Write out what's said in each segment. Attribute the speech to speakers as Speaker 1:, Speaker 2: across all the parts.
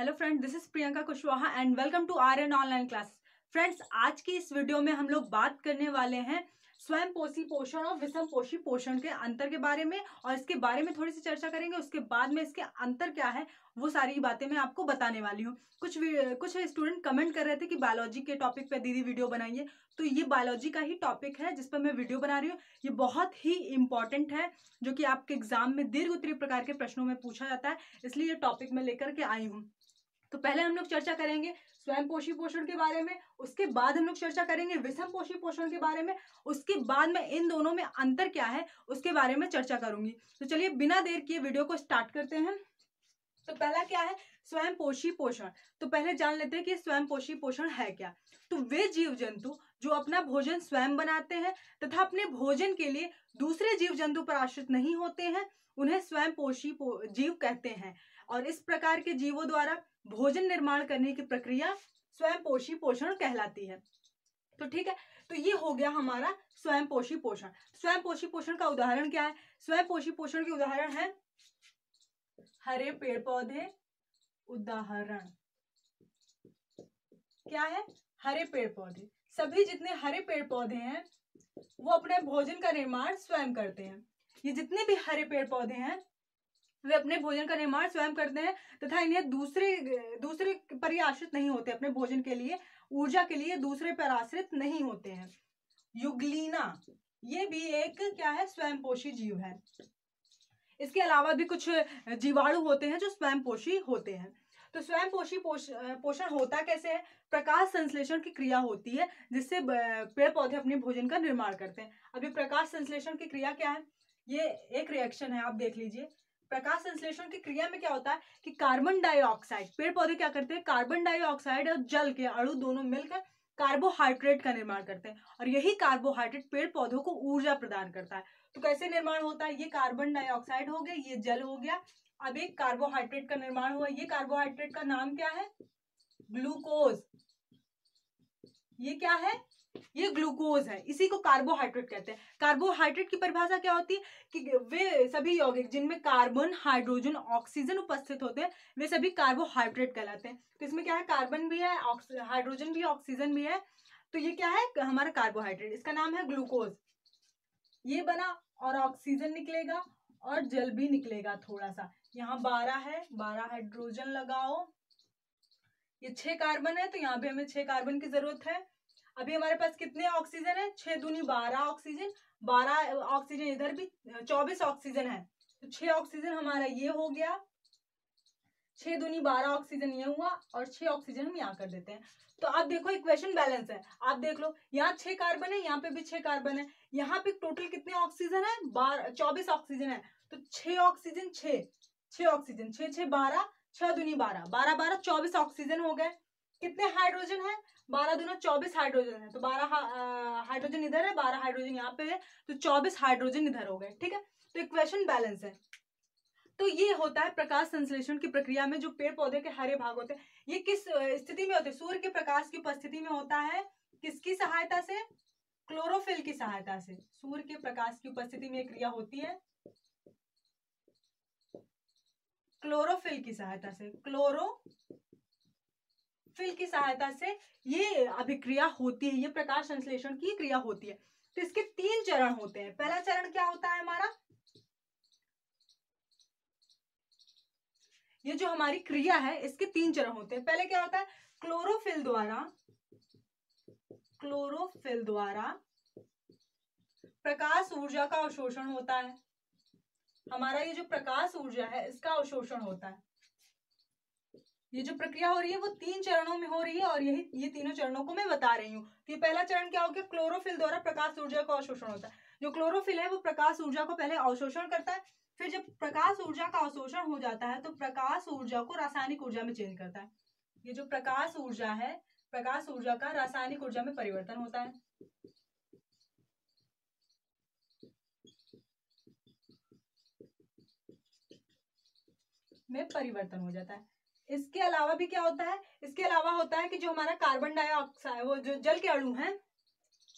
Speaker 1: hello friend this is Priyanka Kushwaha and welcome to R N online class friends आज की इस video में हम लोग बात करने वाले हैं स्वयं पोषी पोषण और विषम पोषी पोषण के अंतर के बारे में और इसके बारे में थोड़ी सी चर्चा करेंगे उसके बाद में इसके अंतर क्या है वो सारी बातें मैं आपको बताने वाली हूँ कुछ कुछ स्टूडेंट कमेंट कर रहे थे कि बायोलॉजी के टॉपिक पे दीदी वीडियो बनाइए तो ये बायोलॉजी का ही टॉपिक है जिस पर मैं वीडियो बना रही हूँ ये बहुत ही इंपॉर्टेंट है जो कि आपके एग्जाम में दीर्घ उत्तरी प्रकार के प्रश्नों में पूछा जाता है इसलिए ये टॉपिक मैं लेकर के आई हूँ तो पहले हम लोग चर्चा करेंगे स्वयं पोषी पोषण के बारे में उसके बाद हम लोग चर्चा करेंगे विषम पोषी पोषण के बारे में उसके बाद में इन दोनों में अंतर क्या है उसके बारे में चर्चा करूंगी तो चलिए बिना देर किए वीडियो को स्टार्ट करते हैं तो पहला क्या है स्वयं पोषी पोषण तो पहले जान लेते हैं कि स्वयं पोषी पोषण है क्या तो वे जीव जंतु जो अपना भोजन स्वयं बनाते हैं तथा अपने भोजन के लिए दूसरे जीव जंतु पर आश्रित नहीं होते हैं उन्हें स्वयं पोषी पो, जीव कहते हैं और इस प्रकार के जीवों द्वारा भोजन निर्माण करने की प्रक्रिया स्वयं पोषी पोषण कहलाती है तो ठीक है तो ये हो गया हमारा स्वयं पोषी पोषण स्वयं पोषी पोषण का उदाहरण क्या है स्वयं पोषी पोषण के उदाहरण है हरे पेड़ पौधे उदाहरण क्या है हरे पेड़ पौधे सभी जितने हरे पेड़ पौधे हैं वो अपने भोजन का निर्माण स्वयं करते हैं ये जितने भी हरे पेड़ पौधे हैं वे अपने भोजन का निर्माण स्वयं करते हैं तथा इन्हें दूसरे दूसरे पर आश्रित नहीं होते अपने भोजन के लिए ऊर्जा के लिए दूसरे पर आश्रित नहीं होते हैं युगलीना ये भी एक क्या है स्वयं पोषी जीव है इसके अलावा भी कुछ जीवाणु होते हैं जो स्वयं पोषी होते हैं तो स्वयं पोषी पोषण होता कैसे है प्रकाश संश्लेषण की क्रिया होती है जिससे पेड़ पौधे अपने भोजन का निर्माण करते हैं अभी प्रकाश संश्लेषण की क्रिया क्या है ये एक रिएक्शन है आप देख लीजिए प्रकाश संश्लेषण की क्रिया में क्या होता है कि कार्बन डाइऑक्साइड पेड़ पौधे क्या करते हैं कार्बन डाइऑक्साइड और जल के अणु दोनों मिलकर कार्बोहाइड्रेट का निर्माण करते हैं और यही कार्बोहाइड्रेट पेड़ पौधों को ऊर्जा प्रदान करता है तो कैसे निर्माण होता है ये कार्बन डाइऑक्साइड हो गया ये जल हो गया अब एक कार्बोहाइड्रेट का निर्माण हुआ ये कार्बोहाइड्रेट का नाम क्या है ग्लूकोज ये क्या है ये ग्लूकोज है इसी को कार्बोहाइड्रेट कहते हैं कार्बोहाइड्रेट की परिभाषा क्या होती है कि वे सभी यौगिक जिनमें कार्बन हाइड्रोजन ऑक्सीजन उपस्थित होते हैं वे सभी कार्बोहाइड्रेट कहलाते हैं तो इसमें क्या है कार्बन भी है हाइड्रोजन भी ऑक्सीजन भी है तो ये क्या है हमारा कार्बोहाइड्रेट इसका नाम है ग्लूकोज ये बना और ऑक्सीजन निकलेगा और जल भी निकलेगा थोड़ा सा यहाँ बारह है बारह हाइड्रोजन लगाओ ये छह कार्बन है तो यहाँ भी हमें छह कार्बन की जरूरत है अभी हमारे पास कितने ऑक्सीजन है छह दूनी बारह ऑक्सीजन बारह ऑक्सीजन इधर भी चौबीस ऑक्सीजन है तो छह ऑक्सीजन हमारा ये हो गया छह दूनी बारह ऑक्सीजन ये हुआ और छह ऑक्सीजन हम यहाँ कर देते हैं तो आप देखो इक्वेशन बैलेंस है आप देख लो यहाँ छह कार्बन है यहाँ पे भी छह कार्बन है यहाँ पे टोटल कितने ऑक्सीजन है बारह चौबीस ऑक्सीजन है तो छह ऑक्सीजन छह छह ऑक्सीजन छह छह बारह छह दूनी बारह बारह बारह चौबीस ऑक्सीजन हो गए कितने हाइड्रोजन है बारह दोनों चौबीस हाइड्रोजन है तो बारह हाइड्रोजन इधर है बारह हाइड्रोजन यहाँ पे है तो चौबीस हाइड्रोजन इधर हो गए ठीक है तो इक्वेशन बैलेंस है तो ये होता है प्रकाश संश्लेषण की प्रक्रिया में जो पेड़ पौधे के हरे भाग होते हैं ये किस स्थिति में होते हैं सूर्य के प्रकाश की उपस्थिति में होता है किसकी सहायता से क्लोरोफिल की सहायता से सूर्य के प्रकाश की उपस्थिति में क्रिया होती है क्लोरोफिल की सहायता से क्लोरो फिल की सहायता से ये अभिक्रिया होती है ये प्रकाश संश्लेषण की क्रिया होती है तो इसके तीन चरण होते हैं पहला चरण क्या होता है हमारा ये जो हमारी क्रिया है इसके तीन चरण होते हैं पहले क्या होता है क्लोरोफिल द्वारा क्लोरोफिल द्वारा प्रकाश ऊर्जा का अवशोषण होता है हमारा ये जो प्रकाश ऊर्जा है इसका अवशोषण होता है ये जो प्रक्रिया हो रही है वो तीन चरणों में हो रही है और यही ये तीनों चरणों को मैं बता रही हूँ तो पहला चरण क्या हो गया क्लोरोफिल द्वारा प्रकाश ऊर्जा का अवशोषण होता है जो क्लोरोफिल है वो प्रकाश ऊर्जा को पहले अवशोषण करता है फिर जब प्रकाश ऊर्जा का अवशोषण हो जाता है तो प्रकाश ऊर्जा को रासायनिक ऊर्जा में चेंज करता है ये जो प्रकाश ऊर्जा है प्रकाश ऊर्जा का रासायनिक ऊर्जा में परिवर्तन होता है में परिवर्तन हो जाता है इसके अलावा भी क्या होता है इसके अलावा होता है कि जो हमारा कार्बन डाइऑक्साइड वो जो जल के अणु है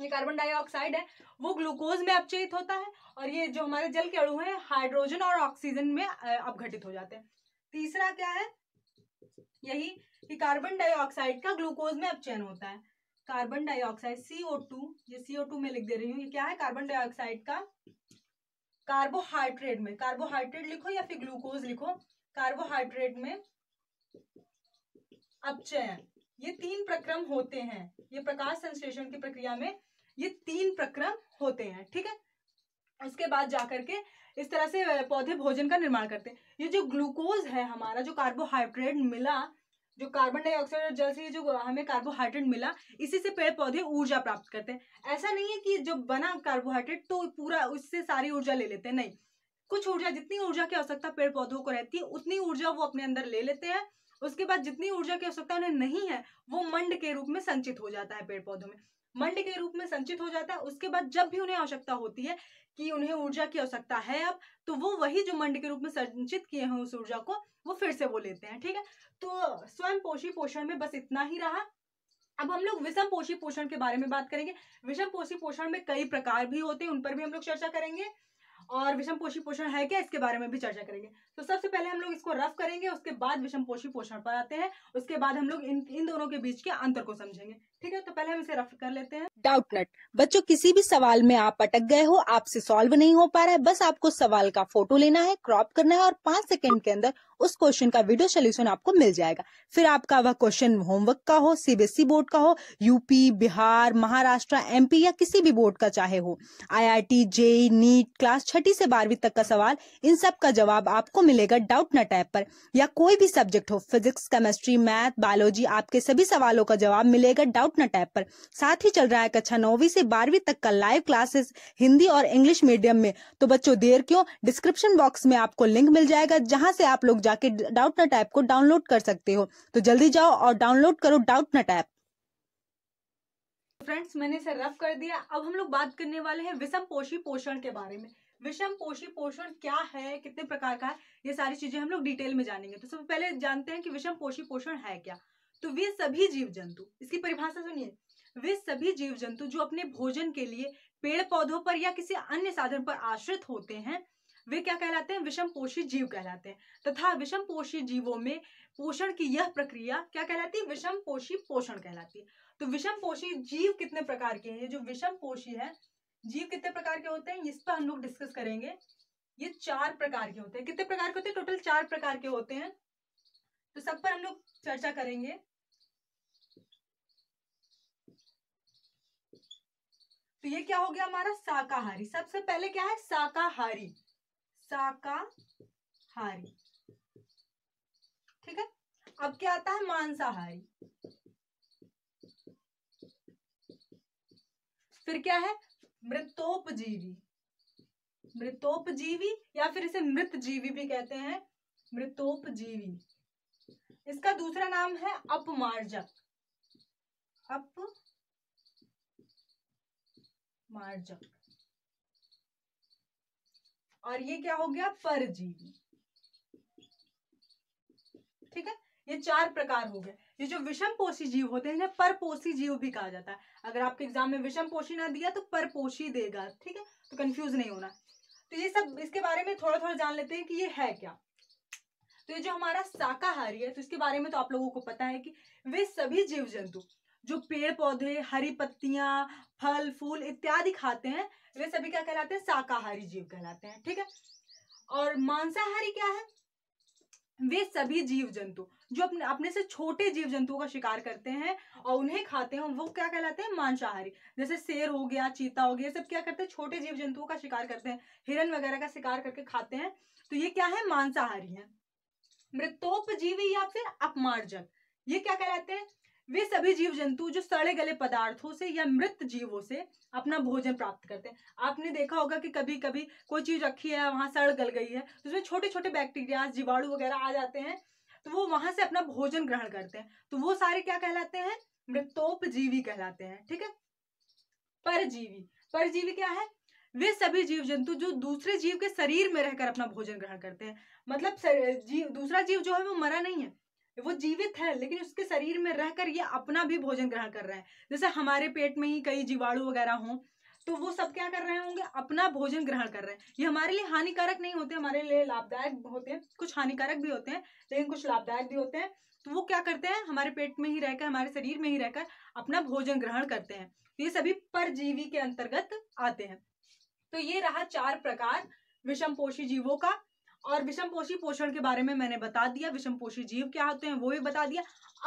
Speaker 1: ये कार्बन डाइऑक्साइड है वो ग्लूकोज में अपचयित होता है और ये जो हमारे जल के अणु है हाइड्रोजन और ऑक्सीजन में अपघटित हो जाते हैं तीसरा क्या है यही कि कार्बन डाइऑक्साइड का ग्लूकोज में अपचयन होता है कार्बन डाइऑक्साइड सीओ टू ये सीओ टू में लिख दे रही हूँ ये क्या है कार्बन डाइऑक्साइड का कार्बोहाइड्रेट में कार्बोहाइड्रेट लिखो या फिर ग्लूकोज लिखो कार्बोहाइड्रेट में अपचयन ये तीन प्रक्रम होते हैं ये प्रकाश संश्लेषण की प्रक्रिया में ये तीन प्रक्रम होते हैं ठीक है उसके बाद जाकर के इस तरह से पौधे भोजन का निर्माण करते हैं ये जो ग्लूकोज है हमारा जो कार्बोहाइड्रेट मिला जो कार्बन डाइऑक्साइड और जल से जो हमें कार्बोहाइड्रेट मिला इसी से पेड़ पौधे ऊर्जा प्राप्त करते हैं ऐसा नहीं है कि जो बना कार्बोहाइड्रेट तो पूरा उससे सारी ऊर्जा ले लेते हैं नहीं कुछ ऊर्जा जितनी ऊर्जा की आवश्यकता पेड़ पौधों को रहती है उतनी ऊर्जा वो अपने अंदर ले लेते हैं उसके बाद जितनी ऊर्जा की आवश्यकता उन्हें नहीं है वो मंड के रूप में संचित हो जाता है पेड़ पौधों में मंड के रूप में संचित हो जाता है उसके बाद जब भी उन्हें आवश्यकता होती है कि उन्हें ऊर्जा की आवश्यकता है अब तो वो वही जो मंड के रूप में संचित किए हैं उस ऊर्जा को वो फिर से वो लेते हैं ठीक है तो स्वयं पोषी पोषण में बस इतना ही रहा अब हम लोग विषम पोषी पोषण के बारे में बात करेंगे विषम पोषी पोषण में कई प्रकार भी होते हैं उन पर भी हम लोग चर्चा करेंगे और विषम पोषी पोषण है क्या इसके बारे में भी चर्चा करेंगे तो सबसे पहले हम लोग इसको रफ करेंगे उसके बाद विषम पोषी पोषण पर आते हैं उसके बाद हम लोग इन इन दोनों के बीच के अंतर को समझेंगे ठीक है तो पहले हम इसे रफ कर लेते हैं डाउट नट बच्चों किसी भी सवाल में आप अटक गए हो आपसे सॉल्व नहीं हो पा रहा है बस आपको सवाल का फोटो लेना है क्रॉप करना है और पांच सेकंड के अंदर उस क्वेश्चन का वीडियो सोल्यूशन आपको मिल जाएगा फिर आपका वह क्वेश्चन होमवर्क का हो सीबीएसई बोर्ड e का हो यूपी बिहार महाराष्ट्र एमपी या किसी भी बोर्ड का चाहे हो आईआईटी जेई नीट क्लास छठी से बारहवीं तक का सवाल इन सब का जवाब आपको मिलेगा डाउट नट ऐप पर या कोई भी सब्जेक्ट हो फिजिक्स केमेस्ट्री मैथ बायोलॉजी आपके सभी सवालों का जवाब मिलेगा डाउट डाउट टैब पर साथ ही चल रहा है कक्षा नौवीं से बारहवीं तक का लाइव क्लासेस हिंदी और इंग्लिश मीडियम में तो बच्चों देर क्यों डिस्क्रिप्शन बॉक्स में आपको लिंक मिल जाएगा जहाँ से आप लोग जाके डाउट नट ऐप को डाउनलोड कर सकते हो तो जल्दी जाओ और डाउनलोड करो डाउट नट ऐप फ्रेंड्स मैंने इसे रफ कर दिया अब हम लोग बात करने वाले हैं विषम पोषी पोषण के बारे में विषम पोषी पोषण क्या है कितने प्रकार का है ये सारी चीजें हम लोग डिटेल में जानेंगे तो सबसे पहले जानते हैं कि विषम पोषी पोषण है क्या तो वे सभी जीव जंतु इसकी परिभाषा सुनिए वे सभी जीव जंतु जो अपने भोजन के लिए पेड़ पौधों पर या किसी अन्य साधन पर आश्रित होते हैं वे क्या कहलाते हैं विषम पोषी जीव कहलाते हैं तथा विषम पोषी जीवों में पोषण की यह प्रक्रिया क्या कहलाती है विषम पोषी पोषण कहलाती है तो विषम पोषी जीव कितने प्रकार के हैं ये जो विषम पोषी है जीव कितने प्रकार के होते हैं इस पर हम लोग डिस्कस करेंगे ये चार प्रकार के होते हैं कितने प्रकार के होते हैं टोटल चार प्रकार के होते हैं तो सब पर हम लोग चर्चा करेंगे तो ये क्या हो गया हमारा शाकाहारी सबसे पहले क्या है शाकाहारी शाकाहारी ठीक है अब क्या आता है मांसाहारी फिर क्या है मृतोपजीवी मृतोपजीवी या फिर इसे मृत जीवी भी कहते हैं मृतोपजीवी इसका दूसरा नाम है अपमार्जक अप मार्जक और ये क्या हो गया परजीवी ठीक है ये चार प्रकार हो गए ये जो विषम पोषी जीव होते हैं इन्हें परपोषी जीव भी कहा जाता है अगर आपके एग्जाम में विषम पोषी ना दिया तो परपोषी देगा ठीक है तो कंफ्यूज नहीं होना तो ये सब इसके बारे में थोड़ा थोड़ा जान लेते हैं कि ये है क्या तो ये जो हमारा शाकाहारी है तो इसके बारे में तो आप लोगों को पता है कि वे सभी जीव जंतु जो पेड़ पौधे हरी पत्तियां फल फूल इत्यादि खाते हैं वे सभी क्या कहलाते हैं शाकाहारी जीव कहलाते हैं ठीक है और मांसाहारी क्या है वे सभी जीव जंतु जो अपने अपने से छोटे जीव जंतुओं का शिकार करते हैं और उन्हें खाते हैं वो क्या कहलाते हैं मांसाहारी जैसे शेर हो गया चीता हो गया सब क्या करते हैं छोटे जीव जंतुओं का शिकार करते हैं हिरन वगैरह का शिकार करके खाते हैं तो ये क्या है मांसाहारी है मृतोपजीवी या फिर अपमार्जक ये क्या कहलाते हैं वे सभी जीव जंतु जो सड़े गले पदार्थों से या मृत जीवों से अपना भोजन प्राप्त करते हैं आपने देखा होगा कि कभी कभी कोई चीज रखी है वहां सड़ गल गई है तो उसमें छोटे छोटे बैक्टीरिया जीवाणु वगैरह आ जाते हैं तो वो वहां से अपना भोजन ग्रहण करते हैं तो वो सारे क्या कहलाते हैं मृतोपजीवी कहलाते हैं ठीक है परजीवी परजीवी क्या है वे सभी जीव जंतु जो दूसरे जीव के शरीर में रहकर अपना भोजन ग्रहण करते हैं मतलब जीव दूसरा जीव जो है वो मरा नहीं है वो जीवित है लेकिन उसके शरीर में रहकर ये अपना भी भोजन ग्रहण कर रहे हैं जैसे हमारे पेट में ही कई जीवाणु वगैरह हों तो वो सब क्या कर रहे होंगे अपना भोजन ग्रहण कर रहे हैं ये हमारे लिए हानिकारक नहीं होते हमारे लिए लाभदायक होते हैं कुछ हानिकारक भी होते हैं लेकिन कुछ लाभदायक भी होते हैं तो वो क्या करते हैं हमारे पेट में ही रहकर हमारे शरीर में ही रहकर अपना भोजन ग्रहण करते हैं तो ये सभी परजीवी के अंतर्गत आते हैं तो ये रहा चार प्रकार विषम पोषी जीवों का और विषमपोषी पोषण के बारे में मैंने बता दिया विषमपोषी जीव क्या होते हैं वो भी बता दिया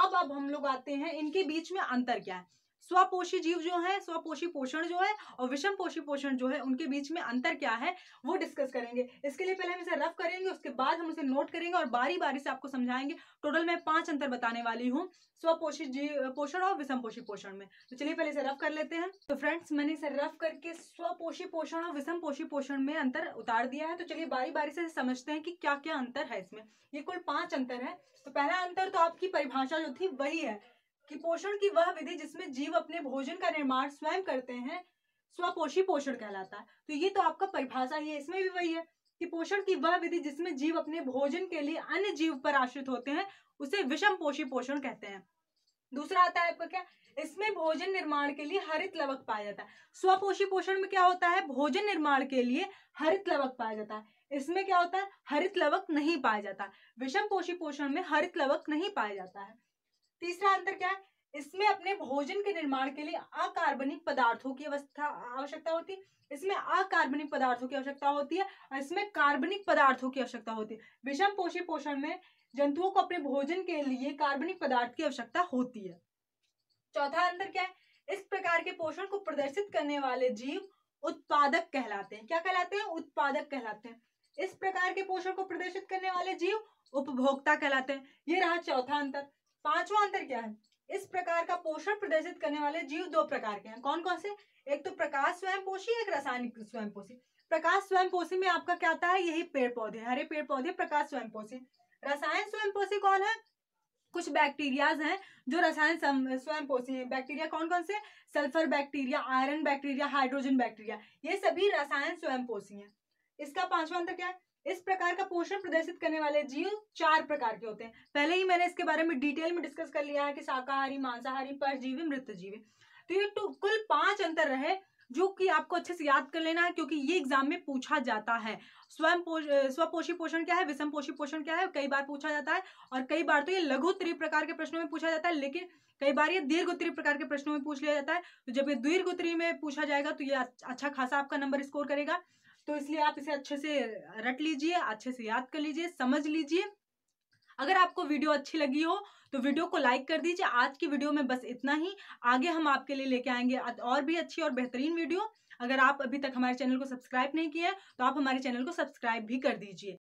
Speaker 1: अब अब हम लोग आते हैं इनके बीच में अंतर क्या है स्वपोषी जीव जो है स्वपोषी पोषण जो है और विषम पोषी पोषण जो है उनके बीच में अंतर क्या है वो डिस्कस करेंगे इसके लिए पहले हम इसे रफ करेंगे उसके बाद हम इसे नोट करेंगे और बारी बारी से आपको समझाएंगे टोटल मैं पांच अंतर बताने वाली हूँ स्वपोषी जीव पोषण और विषम पोषी पोषण में तो चलिए पहले इसे रफ कर लेते हैं तो फ्रेंड्स मैंने इसे रफ करके स्वपोषी पोषण और विषम पोषी पोषण में अंतर उतार दिया है तो चलिए बारी बारी से समझते हैं कि क्या क्या अंतर है इसमें ये कुल पांच अंतर है तो पहला अंतर तो आपकी परिभाषा जो थी वही है कि पोषण की वह विधि जिसमें जीव अपने भोजन का निर्माण स्वयं करते हैं स्वपोषी पोषण कहलाता है तो ये तो आपका परिभाषा ही है इसमें भी वही है कि पोषण की वह विधि जिसमें जीव अपने भोजन के लिए अन्य जीव पर आश्रित होते हैं उसे विषम पोषी पोषण कहते हैं दूसरा आता है आपका क्या इसमें भोजन निर्माण के लिए हरित लवक पाया जाता है स्वपोषी पोषण में क्या होता है भोजन निर्माण के लिए हरित लवक पाया जाता है इसमें क्या होता है हरित लवक नहीं पाया जाता विषम पोषी पोषण में हरित लवक नहीं पाया जाता है तीसरा अंतर क्या है इसमें अपने भोजन के निर्माण के लिए अकार्बनिक पदार्थों की अवस्था आवश्यकता होती है इसमें अकार्बनिक पदार्थों की आवश्यकता होती है और इसमें कार्बनिक पदार्थों की आवश्यकता होती है विषम पोषी पोषण में जंतुओं को अपने भोजन के लिए कार्बनिक पदार्थ की आवश्यकता होती है चौथा अंतर क्या है इस प्रकार के पोषण को प्रदर्शित करने वाले जीव उत्पादक कहलाते हैं क्या कहलाते हैं उत्पादक कहलाते हैं इस प्रकार के पोषण को प्रदर्शित करने वाले जीव उपभोक्ता कहलाते हैं ये रहा चौथा अंतर पांचवा अंतर क्या है इस प्रकार का पोषण प्रदर्शित करने वाले जीव दो प्रकार के हैं कौन कौन से एक तो प्रकाश स्वयं पोषी एक रासायनिक स्वयं पोषी प्रकाश स्वयं पोषी में आपका क्या आता है यही पेड़ पौधे हरे पेड़ पौधे प्रकाश स्वयं पोषी रसायन स्वयं पोषी कौन है कुछ बैक्टीरियाज हैं जो रसायन स्वयं पोषी है बैक्टीरिया कौन कौन से sulphur bacteria iron bacteria hydrogen bacteria ये सभी रसायन स्वयं पोषी है इसका पांचवा अंतर क्या है इस प्रकार का पोषण प्रदर्शित करने वाले जीव चार प्रकार के होते हैं पहले ही मैंने इसके बारे में डिटेल में डिस्कस कर लिया है कि शाकाहारी मांसाहारी परजीवी जीवी तो ये कुल पांच अंतर रहे जो कि आपको अच्छे से याद कर लेना है क्योंकि ये एग्जाम में पूछा जाता है स्वयं स्वपोषी पोषण क्या है विषम पोषी पोषण क्या है कई बार पूछा जाता है और कई बार तो ये लघु त्री प्रकार के प्रश्नों में पूछा जाता है लेकिन कई बार ये दीर्घ उत्तरी प्रकार के प्रश्नों में पूछ लिया जाता है तो जब ये दीर्घ उत्तरी में पूछा जाएगा तो ये अच्छा खासा आपका नंबर स्कोर करेगा तो इसलिए आप इसे अच्छे से रट लीजिए अच्छे से याद कर लीजिए समझ लीजिए अगर आपको वीडियो अच्छी लगी हो तो वीडियो को लाइक कर दीजिए आज की वीडियो में बस इतना ही आगे हम आपके लिए लेके आएंगे और भी अच्छी और बेहतरीन वीडियो अगर आप अभी तक हमारे चैनल को सब्सक्राइब नहीं किया है तो आप हमारे चैनल को सब्सक्राइब भी कर दीजिए